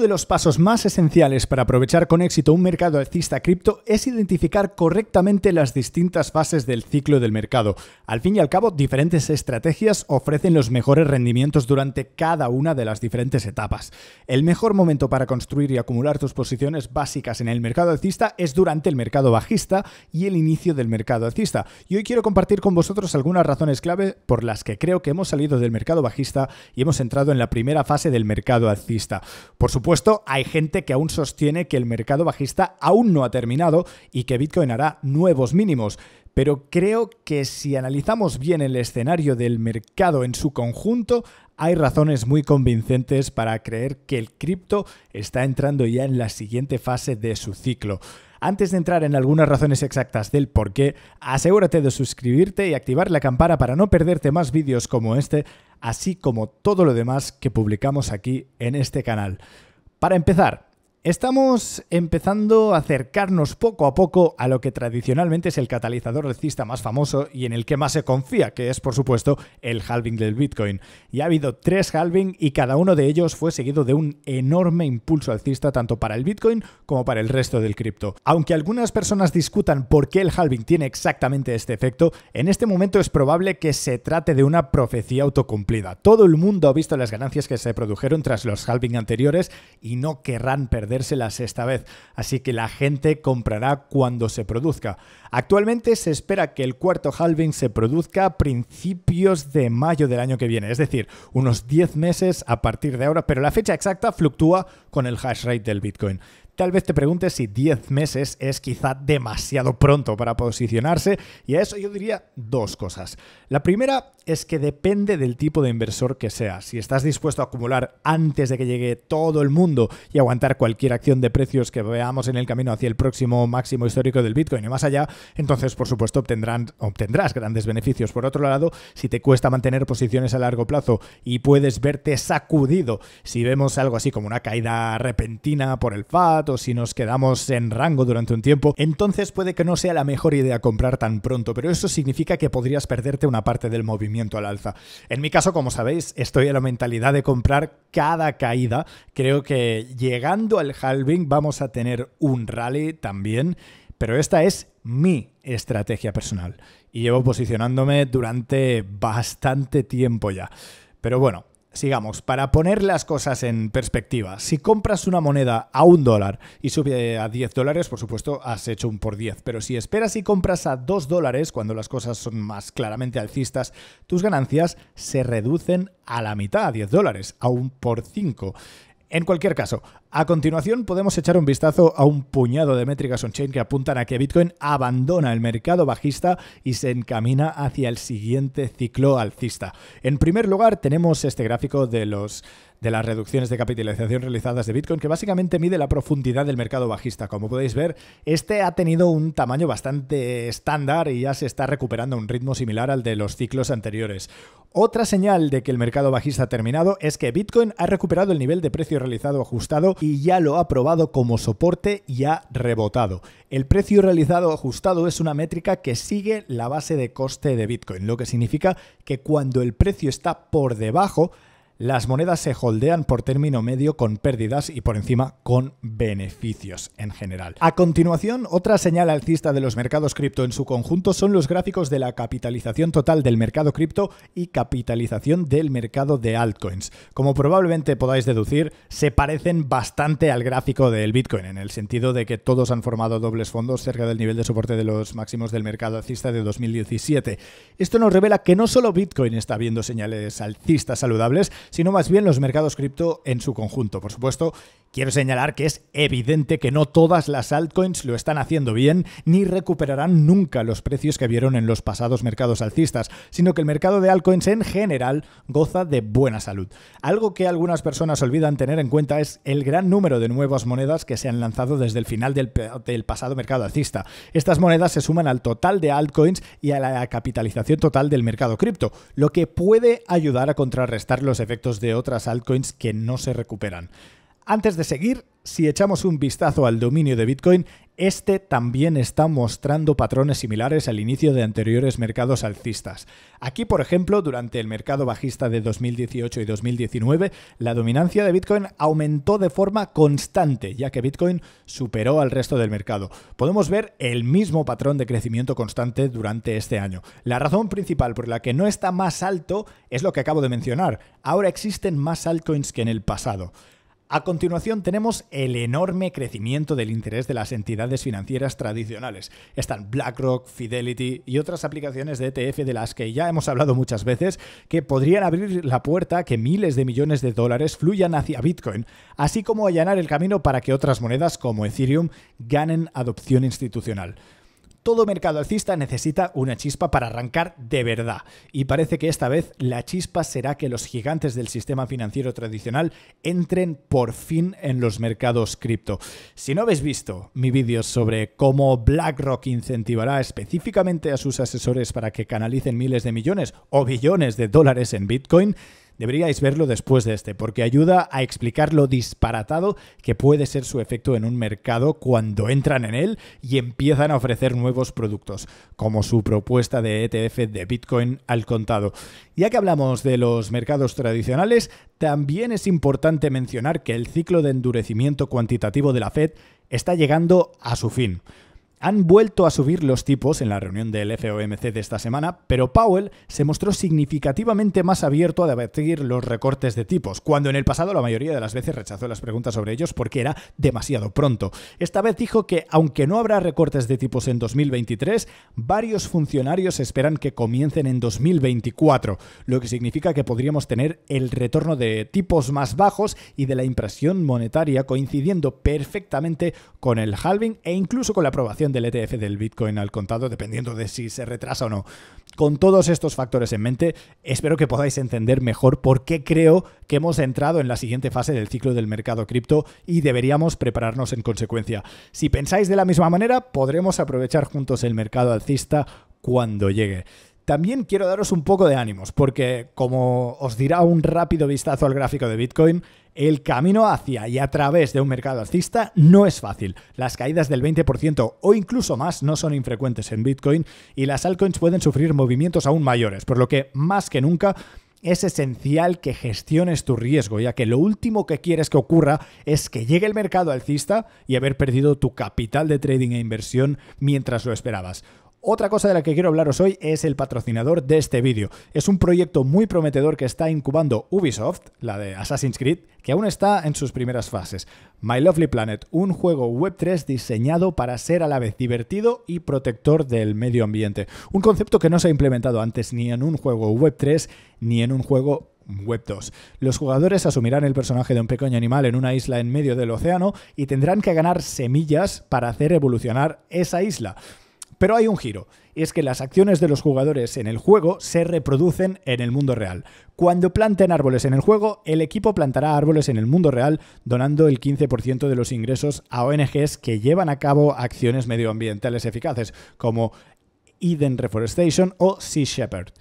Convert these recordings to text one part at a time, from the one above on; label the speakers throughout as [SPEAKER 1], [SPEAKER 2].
[SPEAKER 1] de los pasos más esenciales para aprovechar con éxito un mercado alcista cripto es identificar correctamente las distintas fases del ciclo del mercado. Al fin y al cabo, diferentes estrategias ofrecen los mejores rendimientos durante cada una de las diferentes etapas. El mejor momento para construir y acumular tus posiciones básicas en el mercado alcista es durante el mercado bajista y el inicio del mercado alcista. Y hoy quiero compartir con vosotros algunas razones clave por las que creo que hemos salido del mercado bajista y hemos entrado en la primera fase del mercado alcista. Por supuesto, supuesto, hay gente que aún sostiene que el mercado bajista aún no ha terminado y que Bitcoin hará nuevos mínimos. Pero creo que si analizamos bien el escenario del mercado en su conjunto, hay razones muy convincentes para creer que el cripto está entrando ya en la siguiente fase de su ciclo. Antes de entrar en algunas razones exactas del por qué, asegúrate de suscribirte y activar la campana para no perderte más vídeos como este, así como todo lo demás que publicamos aquí en este canal. Para empezar, Estamos empezando a acercarnos poco a poco a lo que tradicionalmente es el catalizador alcista más famoso y en el que más se confía, que es por supuesto el halving del Bitcoin. Ya ha habido tres halving y cada uno de ellos fue seguido de un enorme impulso alcista tanto para el Bitcoin como para el resto del cripto. Aunque algunas personas discutan por qué el halving tiene exactamente este efecto, en este momento es probable que se trate de una profecía autocumplida. Todo el mundo ha visto las ganancias que se produjeron tras los halving anteriores y no querrán perder perdérselas esta vez, así que la gente comprará cuando se produzca. Actualmente se espera que el cuarto halving se produzca a principios de mayo del año que viene, es decir, unos 10 meses a partir de ahora, pero la fecha exacta fluctúa con el hash rate del Bitcoin. Tal vez te preguntes si 10 meses es quizá demasiado pronto para posicionarse y a eso yo diría dos cosas. La primera es que depende del tipo de inversor que seas. Si estás dispuesto a acumular antes de que llegue todo el mundo y aguantar cualquier acción de precios que veamos en el camino hacia el próximo máximo histórico del Bitcoin y más allá, entonces por supuesto obtendrás grandes beneficios. Por otro lado, si te cuesta mantener posiciones a largo plazo y puedes verte sacudido si vemos algo así como una caída repentina por el FAT, si nos quedamos en rango durante un tiempo, entonces puede que no sea la mejor idea comprar tan pronto, pero eso significa que podrías perderte una parte del movimiento al alza. En mi caso, como sabéis, estoy en la mentalidad de comprar cada caída. Creo que llegando al halving vamos a tener un rally también, pero esta es mi estrategia personal y llevo posicionándome durante bastante tiempo ya. Pero bueno, Sigamos, para poner las cosas en perspectiva, si compras una moneda a un dólar y sube a 10 dólares, por supuesto, has hecho un por 10, pero si esperas y compras a 2 dólares, cuando las cosas son más claramente alcistas, tus ganancias se reducen a la mitad, a 10 dólares, a un por 5. En cualquier caso, a continuación podemos echar un vistazo a un puñado de métricas on-chain que apuntan a que Bitcoin abandona el mercado bajista y se encamina hacia el siguiente ciclo alcista. En primer lugar, tenemos este gráfico de los de las reducciones de capitalización realizadas de Bitcoin, que básicamente mide la profundidad del mercado bajista. Como podéis ver, este ha tenido un tamaño bastante estándar y ya se está recuperando a un ritmo similar al de los ciclos anteriores. Otra señal de que el mercado bajista ha terminado es que Bitcoin ha recuperado el nivel de precio realizado ajustado y ya lo ha probado como soporte y ha rebotado. El precio realizado ajustado es una métrica que sigue la base de coste de Bitcoin, lo que significa que cuando el precio está por debajo, las monedas se holdean por término medio con pérdidas y por encima con beneficios en general. A continuación, otra señal alcista de los mercados cripto en su conjunto son los gráficos de la capitalización total del mercado cripto y capitalización del mercado de altcoins. Como probablemente podáis deducir, se parecen bastante al gráfico del Bitcoin, en el sentido de que todos han formado dobles fondos cerca del nivel de soporte de los máximos del mercado alcista de 2017. Esto nos revela que no solo Bitcoin está viendo señales alcistas saludables, sino más bien los mercados cripto en su conjunto. Por supuesto, Quiero señalar que es evidente que no todas las altcoins lo están haciendo bien ni recuperarán nunca los precios que vieron en los pasados mercados alcistas, sino que el mercado de altcoins en general goza de buena salud. Algo que algunas personas olvidan tener en cuenta es el gran número de nuevas monedas que se han lanzado desde el final del, pasado mercado alcista. Estas monedas se suman al total de altcoins y a la capitalización total del mercado cripto, lo que puede ayudar a contrarrestar los efectos de otras altcoins que no se recuperan. Antes de seguir, si echamos un vistazo al dominio de Bitcoin, este también está mostrando patrones similares al inicio de anteriores mercados alcistas. Aquí, por ejemplo, durante el mercado bajista de 2018 y 2019, la dominancia de Bitcoin aumentó de forma constante, ya que Bitcoin superó al resto del mercado. Podemos ver el mismo patrón de crecimiento constante durante este año. La razón principal por la que no está más alto es lo que acabo de mencionar. Ahora existen más altcoins que en el pasado. A continuación tenemos el enorme crecimiento del interés de las entidades financieras tradicionales. Están BlackRock, Fidelity y otras aplicaciones de ETF de las que ya hemos hablado muchas veces que podrían abrir la puerta a que miles de millones de dólares fluyan hacia Bitcoin, así como allanar el camino para que otras monedas como Ethereum ganen adopción institucional. Todo mercado alcista necesita una chispa para arrancar de verdad. Y parece que esta vez la chispa será que los gigantes del sistema financiero tradicional entren por fin en los mercados cripto. Si no habéis visto mi vídeo sobre cómo BlackRock incentivará específicamente a sus asesores para que canalicen miles de millones o billones de dólares en Bitcoin, Deberíais verlo después de este, porque ayuda a explicar lo disparatado que puede ser su efecto en un mercado cuando entran en él y empiezan a ofrecer nuevos productos, como su propuesta de ETF de Bitcoin al contado. Ya que hablamos de los mercados tradicionales, también es importante mencionar que el ciclo de endurecimiento cuantitativo de la Fed está llegando a su fin. Han vuelto a subir los tipos en la reunión del FOMC de esta semana, pero Powell se mostró significativamente más abierto a debatir los recortes de tipos, cuando en el pasado la mayoría de las veces rechazó las preguntas sobre ellos porque era demasiado pronto. Esta vez dijo que aunque no habrá recortes de tipos en 2023, varios funcionarios esperan que comiencen en 2024, lo que significa que podríamos tener el retorno de tipos más bajos y de la impresión monetaria coincidiendo perfectamente con el halving e incluso con la aprobación del ETF del Bitcoin al contado, dependiendo de si se retrasa o no. Con todos estos factores en mente, espero que podáis entender mejor por qué creo que hemos entrado en la siguiente fase del ciclo del mercado cripto y deberíamos prepararnos en consecuencia. Si pensáis de la misma manera, podremos aprovechar juntos el mercado alcista cuando llegue. También quiero daros un poco de ánimos, porque como os dirá un rápido vistazo al gráfico de Bitcoin, el camino hacia y a través de un mercado alcista no es fácil. Las caídas del 20% o incluso más no son infrecuentes en Bitcoin y las altcoins pueden sufrir movimientos aún mayores, por lo que más que nunca es esencial que gestiones tu riesgo, ya que lo último que quieres que ocurra es que llegue el mercado alcista y haber perdido tu capital de trading e inversión mientras lo esperabas. Otra cosa de la que quiero hablaros hoy es el patrocinador de este vídeo. Es un proyecto muy prometedor que está incubando Ubisoft, la de Assassin's Creed, que aún está en sus primeras fases. My Lovely Planet, un juego Web3 diseñado para ser a la vez divertido y protector del medio ambiente. Un concepto que no se ha implementado antes ni en un juego Web3 ni en un juego Web 2. Los jugadores asumirán el personaje de un pequeño animal en una isla en medio del océano y tendrán que ganar semillas para hacer evolucionar esa isla. Pero hay un giro, y es que las acciones de los jugadores en el juego se reproducen en el mundo real. Cuando planten árboles en el juego, el equipo plantará árboles en el mundo real, donando el 15% de los ingresos a ONGs que llevan a cabo acciones medioambientales eficaces, como Eden Reforestation o Sea Shepherd.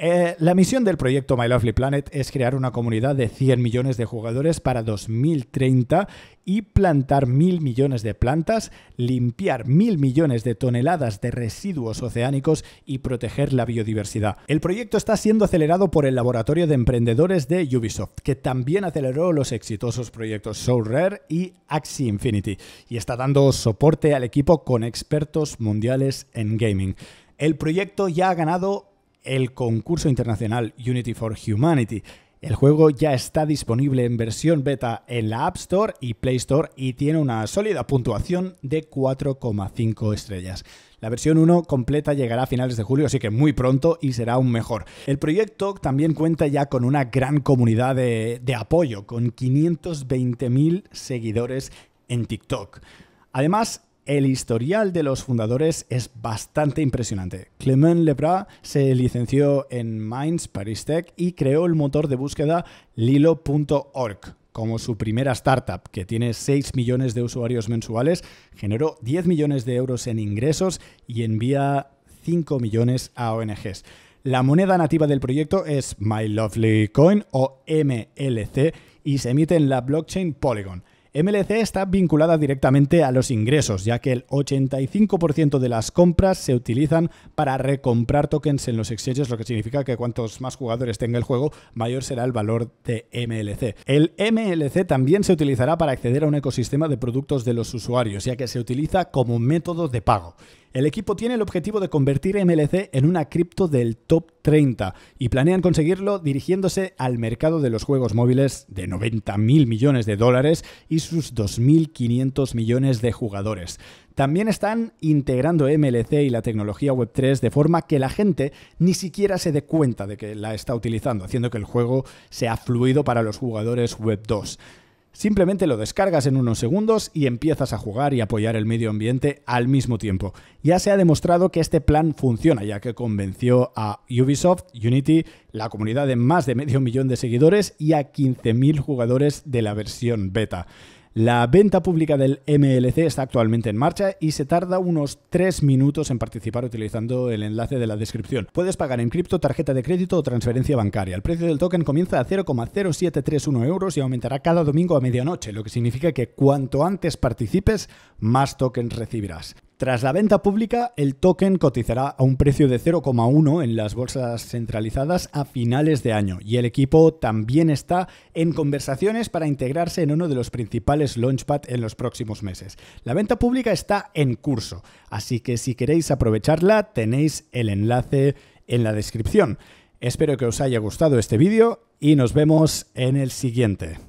[SPEAKER 1] Eh, la misión del proyecto My Lovely Planet es crear una comunidad de 100 millones de jugadores para 2030 y plantar mil millones de plantas, limpiar mil millones de toneladas de residuos oceánicos y proteger la biodiversidad. El proyecto está siendo acelerado por el Laboratorio de Emprendedores de Ubisoft, que también aceleró los exitosos proyectos Soul Rare y Axie Infinity, y está dando soporte al equipo con expertos mundiales en gaming. El proyecto ya ha ganado el concurso internacional Unity for Humanity. El juego ya está disponible en versión beta en la App Store y Play Store y tiene una sólida puntuación de 4,5 estrellas. La versión 1 completa llegará a finales de julio, así que muy pronto y será aún mejor. El proyecto también cuenta ya con una gran comunidad de, apoyo, con 520.000 seguidores en TikTok. Además, el historial de los fundadores es bastante impresionante. Clement Lebras se licenció en Mainz, Paris Tech, y creó el motor de búsqueda lilo.org, como su primera startup, que tiene 6 millones de usuarios mensuales, generó 10 millones de euros en ingresos y envía 5 millones a ONGs. La moneda nativa del proyecto es My Lovely Coin o MLC y se emite en la blockchain Polygon. MLC está vinculada directamente a los ingresos, ya que el 85% de las compras se utilizan para recomprar tokens en los exchanges, lo que significa que cuantos más jugadores tenga el juego, mayor será el valor de MLC. El MLC también se utilizará para acceder a un ecosistema de productos de los usuarios, ya que se utiliza como método de pago. El equipo tiene el objetivo de convertir MLC en una cripto del top 30 y planean conseguirlo dirigiéndose al mercado de los juegos móviles de 90.000 mil millones de dólares y sus 2.500 millones de jugadores. También están integrando MLC y la tecnología Web3 de forma que la gente ni siquiera se dé cuenta de que la está utilizando, haciendo que el juego sea fluido para los jugadores Web2. Simplemente lo descargas en unos segundos y empiezas a jugar y apoyar el medio ambiente al mismo tiempo. Ya se ha demostrado que este plan funciona, ya que convenció a Ubisoft, Unity, la comunidad de más de medio millón de seguidores y a 15.000 jugadores de la versión beta. La venta pública del MLC está actualmente en marcha y se tarda unos 3 minutos en participar utilizando el enlace de la descripción. Puedes pagar en cripto, tarjeta de crédito o transferencia bancaria. El precio del token comienza a 0,0731 euros y aumentará cada domingo a medianoche, lo que significa que cuanto antes participes, más tokens recibirás. Tras la venta pública, el token cotizará a un precio de 0,1 en las bolsas centralizadas a finales de año y el equipo también está en conversaciones para integrarse en uno de los principales launchpad en los próximos meses. La venta pública está en curso, así que si queréis aprovecharla tenéis el enlace en la descripción. Espero que os haya gustado este vídeo y nos vemos en el siguiente.